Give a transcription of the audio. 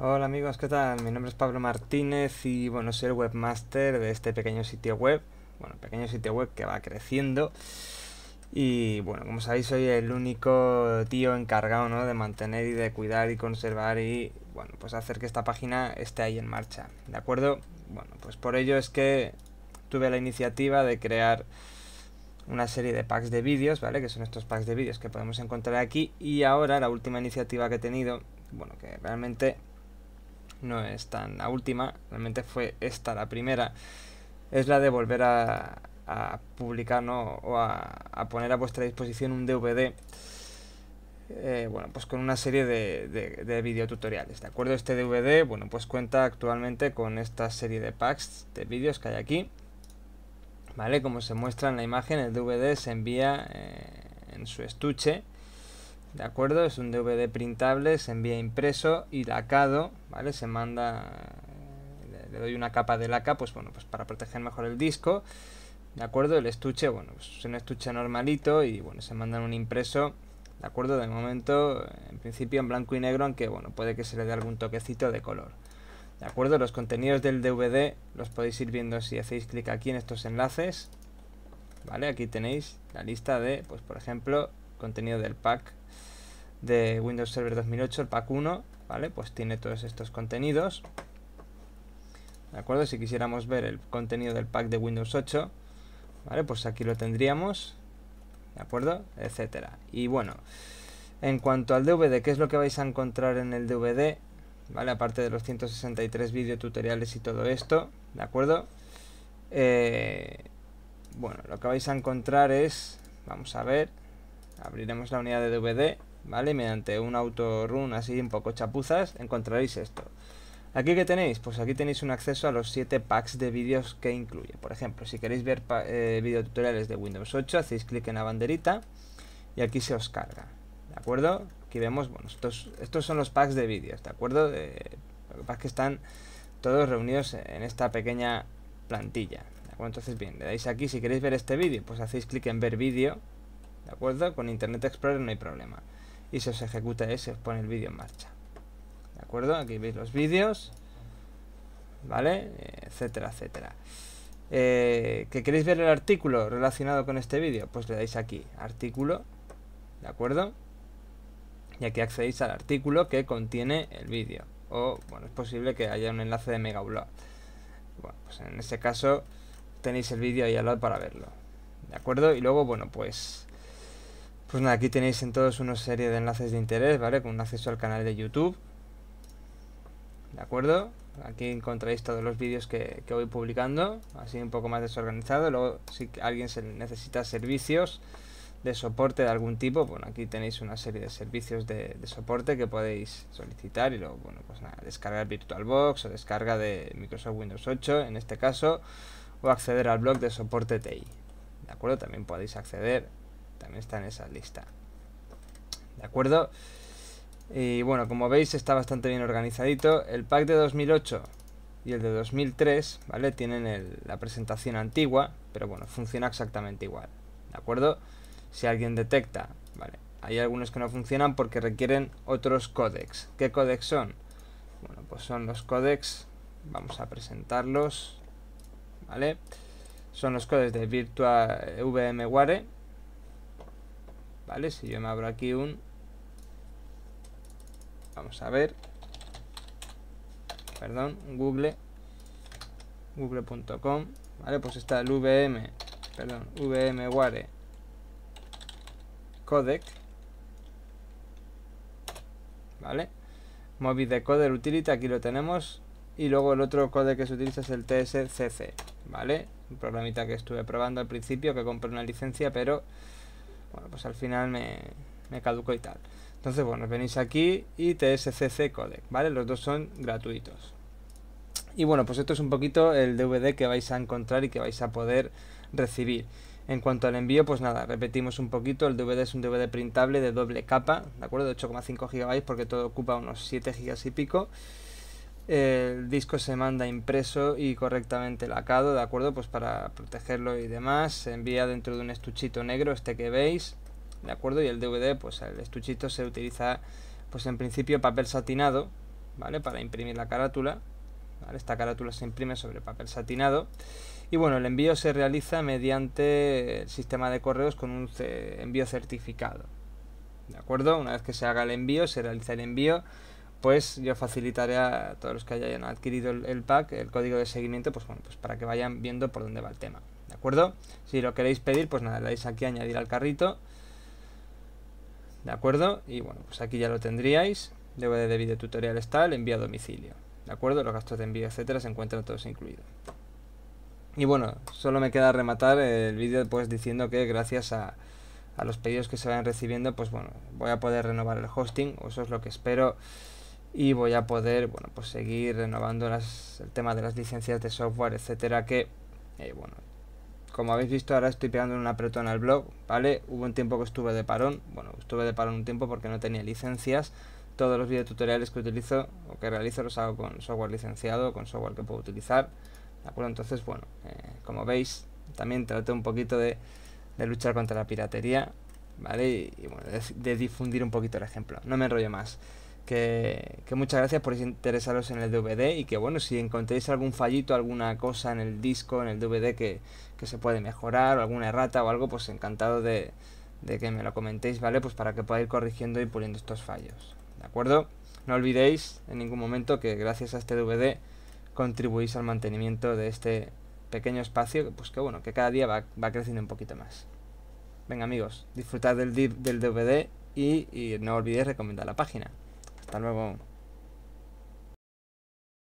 Hola amigos, ¿qué tal? Mi nombre es Pablo Martínez y bueno, soy el webmaster de este pequeño sitio web, bueno, pequeño sitio web que va creciendo y bueno, como sabéis soy el único tío encargado ¿no? de mantener y de cuidar y conservar y bueno, pues hacer que esta página esté ahí en marcha, ¿de acuerdo? Bueno, pues por ello es que tuve la iniciativa de crear una serie de packs de vídeos, ¿vale? Que son estos packs de vídeos que podemos encontrar aquí. Y ahora la última iniciativa que he tenido, bueno, que realmente no es tan la última, realmente fue esta la primera, es la de volver a, publicar o a, poner a vuestra disposición un DVD. Eh, bueno, pues con una serie de, de, de, videotutoriales, ¿de acuerdo? Este DVD, bueno, pues cuenta actualmente con esta serie de packs de vídeos que hay aquí, ¿vale? Como se muestra en la imagen, el DVD se envía eh, en su estuche, ¿de acuerdo? Es un DVD printable, se envía impreso y lacado, ¿vale? Se manda, eh, le doy una capa de laca, pues bueno, pues para proteger mejor el disco, ¿de acuerdo? El estuche, bueno, pues es un estuche normalito y bueno, se manda un impreso, ¿de acuerdo? De momento, en principio en blanco y negro, aunque bueno, puede que se le dé algún toquecito de color. ¿De acuerdo? Los contenidos del DVD los podéis ir viendo si hacéis clic aquí en estos enlaces. ¿Vale? Aquí tenéis la lista de, pues por ejemplo, contenido del pack de Windows Server 2008, el pack 1, ¿vale? Pues tiene todos estos contenidos. ¿De acuerdo? Si quisiéramos ver el contenido del pack de Windows 8, ¿vale? Pues aquí lo tendríamos, ¿de acuerdo? Etcétera. Y bueno, en cuanto al DVD, ¿qué es lo que vais a encontrar en el DVD? ¿Vale? Aparte de los 163 tutoriales y todo esto, ¿de acuerdo? Eh, bueno, lo que vais a encontrar es, vamos a ver, Abriremos la unidad de DVD, ¿vale? Mediante un autorun así un poco chapuzas, encontraréis esto. ¿Aquí qué tenéis? Pues aquí tenéis un acceso a los 7 packs de vídeos que incluye. Por ejemplo, si queréis ver eh, video tutoriales de Windows 8, hacéis clic en la banderita y aquí se os carga. ¿De acuerdo? Aquí vemos, bueno, estos, estos son los packs de vídeos, ¿de acuerdo? Eh, lo que pasa es que están todos reunidos en esta pequeña plantilla. Entonces, bien, le dais aquí si queréis ver este vídeo, pues hacéis clic en ver vídeo ¿De acuerdo? Con Internet Explorer no hay problema. Y se os ejecuta ese, os pone el vídeo en marcha. ¿De acuerdo? Aquí veis los vídeos. ¿Vale? Eh, etcétera, etcétera. Eh, ¿Que queréis ver el artículo relacionado con este vídeo? Pues le dais aquí, artículo. ¿De acuerdo? Y aquí accedéis al artículo que contiene el vídeo. O, bueno, es posible que haya un enlace de Megablog. Bueno, pues en ese caso tenéis el vídeo ahí al lado para verlo. ¿De acuerdo? Y luego, bueno, pues pues nada, aquí tenéis en todos una serie de enlaces de interés, ¿vale? Con un acceso al canal de YouTube. ¿De acuerdo? Aquí encontráis todos los vídeos que, voy publicando, así un poco más desorganizado. Luego, si alguien se necesita servicios de soporte de algún tipo, bueno, aquí tenéis una serie de servicios de, de soporte que podéis solicitar y luego, bueno, pues nada, descargar VirtualBox o descarga de Microsoft Windows 8, en este caso, o acceder al blog de soporte TI. ¿De acuerdo? También podéis acceder también está en esa lista. ¿De acuerdo? Y bueno, como veis está bastante bien organizadito. El pack de 2008 y el de 2003, ¿vale? Tienen la presentación antigua, pero bueno, funciona exactamente igual. ¿De acuerdo? Si alguien detecta, ¿vale? Hay algunos que no funcionan porque requieren otros códex. ¿Qué códex son? Bueno, pues son los códex, vamos a presentarlos, ¿vale? Son los códex de virtual VMware Vale, si yo me abro aquí un... Vamos a ver. Perdón, Google. Google.com. Vale, pues está el VM. Perdón, VMware. Codec. Vale. de Decoder Utility, aquí lo tenemos. Y luego el otro codec que se utiliza es el TSCC. Vale. Un programita que estuve probando al principio, que compré una licencia, pero bueno, pues al final me, caduco y tal. Entonces, bueno, venís aquí y TSCC Codec, ¿vale? Los dos son gratuitos. Y bueno, pues esto es un poquito el DVD que vais a encontrar y que vais a poder recibir. En cuanto al envío, pues nada, repetimos un poquito, el DVD es un DVD printable de doble capa, ¿de acuerdo? De 8,5 GB porque todo ocupa unos 7 GB y pico el disco se manda impreso y correctamente lacado, ¿de acuerdo? Pues para protegerlo y demás, se envía dentro de un estuchito negro, este que veis, ¿de acuerdo? Y el DVD, pues el estuchito se utiliza, pues en principio papel satinado, ¿vale? Para imprimir la carátula, ¿vale? Esta carátula se imprime sobre papel satinado. Y bueno, el envío se realiza mediante el sistema de correos con un envío certificado, ¿de acuerdo? Una vez que se haga el envío, se realiza el envío pues yo facilitaré a todos los que hayan adquirido el, pack el código de seguimiento, pues bueno, pues para que vayan viendo por dónde va el tema, ¿de acuerdo? Si lo queréis pedir, pues nada, le dais aquí a añadir al carrito, ¿de acuerdo? Y bueno, pues aquí ya lo tendríais, DVD de tutorial está, el envío a domicilio, ¿de acuerdo? Los gastos de envío, etcétera, se encuentran todos incluidos. Y bueno, solo me queda rematar el vídeo pues diciendo que gracias a, a los pedidos que se vayan recibiendo, pues bueno, voy a poder renovar el hosting, eso es lo que espero y voy a poder bueno pues seguir renovando las, el tema de las licencias de software etcétera que eh, bueno como habéis visto ahora estoy pegando un apretón al blog vale hubo un tiempo que estuve de parón bueno estuve de parón un tiempo porque no tenía licencias todos los videotutoriales que utilizo o que realizo los hago con software licenciado con software que puedo utilizar de acuerdo entonces bueno eh, como veis también traté un poquito de, luchar contra la piratería vale y, bueno de difundir un poquito el ejemplo no me enrollo más que, muchas gracias por interesaros en el DVD y que bueno, si encontréis algún fallito, alguna cosa en el disco, en el DVD que, se puede mejorar, o alguna errata o algo, pues encantado de, que me lo comentéis, ¿vale? Pues para que pueda ir corrigiendo y puliendo estos fallos, ¿de acuerdo? No olvidéis en ningún momento que gracias a este DVD contribuís al mantenimiento de este pequeño espacio, pues que bueno, que cada día va, creciendo un poquito más. Venga amigos, disfrutad del, del DVD y no olvidéis recomendar la página. Tal vez vamos